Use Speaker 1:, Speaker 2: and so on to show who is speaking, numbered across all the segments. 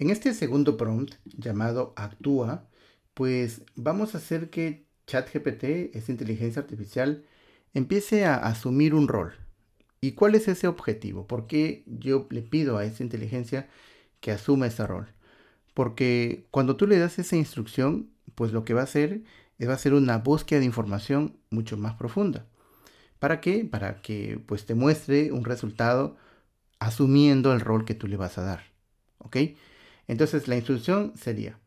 Speaker 1: En este segundo prompt llamado Actúa, pues vamos a hacer que ChatGPT, esa inteligencia artificial, empiece a asumir un rol. ¿Y cuál es ese objetivo? ¿Por qué yo le pido a esa inteligencia que asuma ese rol? Porque cuando tú le das esa instrucción, pues lo que va a hacer es va a ser una búsqueda de información mucho más profunda. ¿Para qué? Para que pues te muestre un resultado asumiendo el rol que tú le vas a dar. ¿Ok? Entonces la instrucción sería,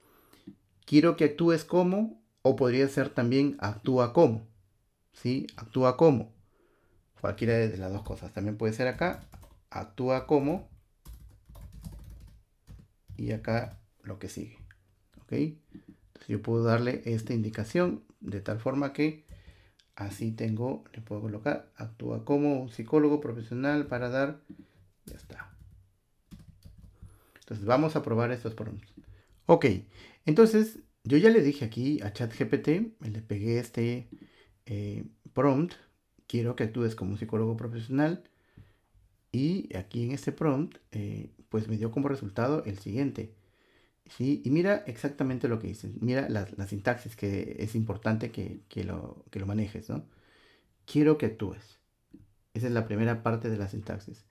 Speaker 1: quiero que actúes como, o podría ser también actúa como. ¿Sí? Actúa como. Cualquiera de las dos cosas. También puede ser acá, actúa como. Y acá lo que sigue. ¿Ok? Entonces yo puedo darle esta indicación de tal forma que así tengo, le puedo colocar, actúa como un psicólogo profesional para dar, ya está. Entonces vamos a probar estos prompts. Ok, entonces yo ya le dije aquí a ChatGPT, le pegué este eh, prompt, quiero que actúes como un psicólogo profesional. Y aquí en este prompt, eh, pues me dio como resultado el siguiente. Y mira exactamente lo que dice. Mira la, sintaxis que es importante que, lo, manejes, ¿no? Quiero que actúes. Esa es la primera parte de la sintaxis.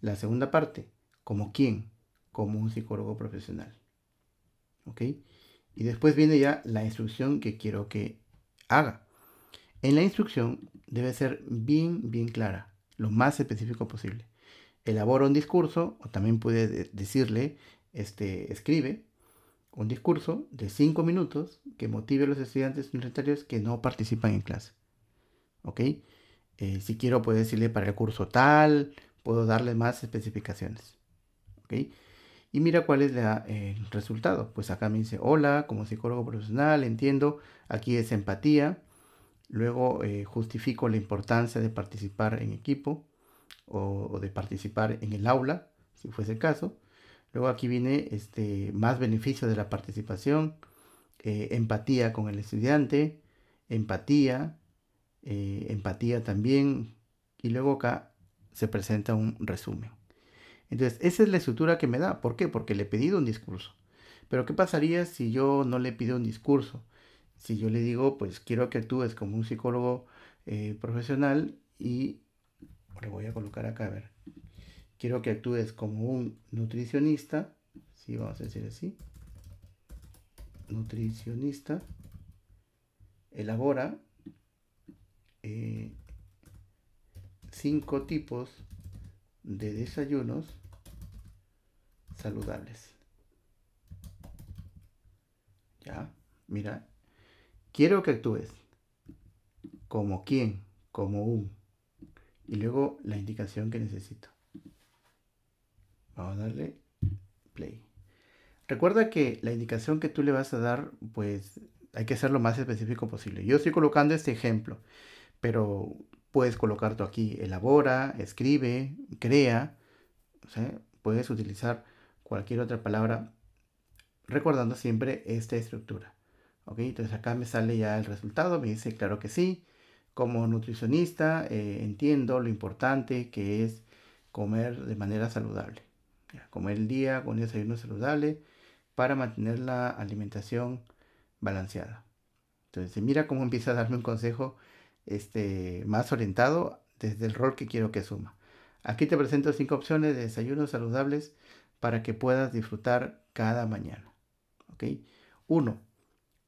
Speaker 1: La segunda parte, como quién como un psicólogo profesional. ¿Ok? Y después viene ya la instrucción que quiero que haga. En la instrucción debe ser bien, bien clara, lo más específico posible. Elabora un discurso, o también puede decirle, este, escribe un discurso de cinco minutos que motive a los estudiantes universitarios que no participan en clase. ¿Ok? Eh, si quiero, puedo decirle para el curso tal, puedo darle más especificaciones. ¿Ok? Y mira cuál es eh, el resultado. Pues acá me dice, hola, como psicólogo profesional, entiendo, aquí es empatía. Luego eh, justifico la importancia de participar en equipo o, de participar en el aula, si fuese el caso. Luego aquí viene este, más beneficio de la participación, eh, empatía con el estudiante, empatía, empatía también. Y luego acá se presenta un resumen. Entonces, esa es la estructura que me da. ¿Por qué? Porque le he pedido un discurso. Pero, ¿qué pasaría si yo no le pido un discurso? Si yo le digo, pues quiero que actúes como un psicólogo eh, profesional y le voy a colocar acá, a ver. Quiero que actúes como un nutricionista, sí, vamos a decir así. Nutricionista. Elabora eh, cinco tipos de desayunos saludables Ya, mira. Quiero que actúes. Como quien, como un. Y luego la indicación que necesito. Vamos a darle play. Recuerda que la indicación que tú le vas a dar, pues hay que ser lo más específico posible. Yo estoy colocando este ejemplo, pero puedes colocar tú aquí, elabora, escribe, crea. puedes utilizar cualquier otra palabra, recordando siempre esta estructura. ¿Ok? Entonces acá me sale ya el resultado, me dice claro que sí. Como nutricionista eh, entiendo lo importante que es comer de manera saludable. comer el día con desayuno saludable para mantener la alimentación balanceada. Entonces mira cómo empieza a darme un consejo este, más orientado desde el rol que quiero que asuma. Aquí te presento cinco opciones de desayunos saludables para que puedas disfrutar cada mañana. ¿Ok? Uno.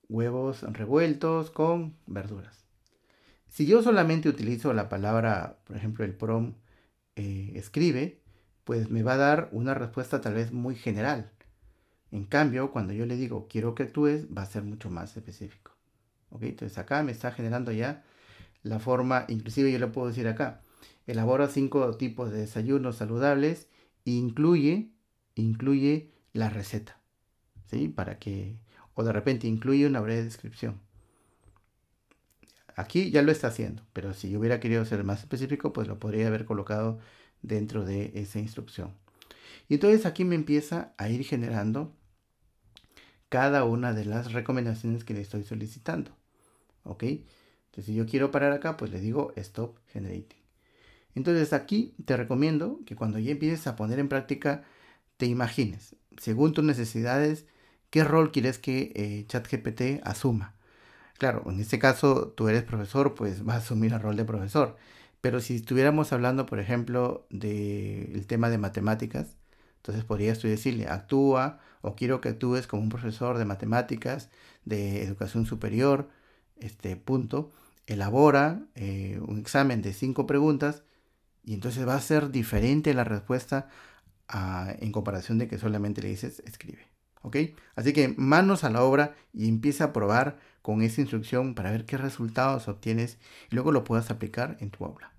Speaker 1: Huevos revueltos con verduras. Si yo solamente utilizo la palabra, por ejemplo, el prom eh, escribe, pues me va a dar una respuesta tal vez muy general. En cambio, cuando yo le digo quiero que actúes, va a ser mucho más específico. ¿Ok? Entonces acá me está generando ya la forma, inclusive yo le puedo decir acá, elabora cinco tipos de desayunos saludables, incluye incluye la receta, ¿sí? Para que, o de repente incluye una breve descripción. Aquí ya lo está haciendo, pero si yo hubiera querido ser más específico, pues lo podría haber colocado dentro de esa instrucción. Y entonces aquí me empieza a ir generando cada una de las recomendaciones que le estoy solicitando. ¿Ok? Entonces, si yo quiero parar acá, pues le digo Stop Generating. Entonces, aquí te recomiendo que cuando ya empieces a poner en práctica te imagines, según tus necesidades, qué rol quieres que eh, ChatGPT asuma. Claro, en este caso tú eres profesor, pues va a asumir el rol de profesor. Pero si estuviéramos hablando, por ejemplo, del tema de matemáticas, entonces podrías tú decirle, actúa o quiero que actúes como un profesor de matemáticas, de educación superior, este punto, elabora eh, un examen de cinco preguntas y entonces va a ser diferente la respuesta en comparación de que solamente le dices escribe. ¿Ok? Así que manos a la obra y empieza a probar con esa instrucción para ver qué resultados obtienes y luego lo puedas aplicar en tu aula.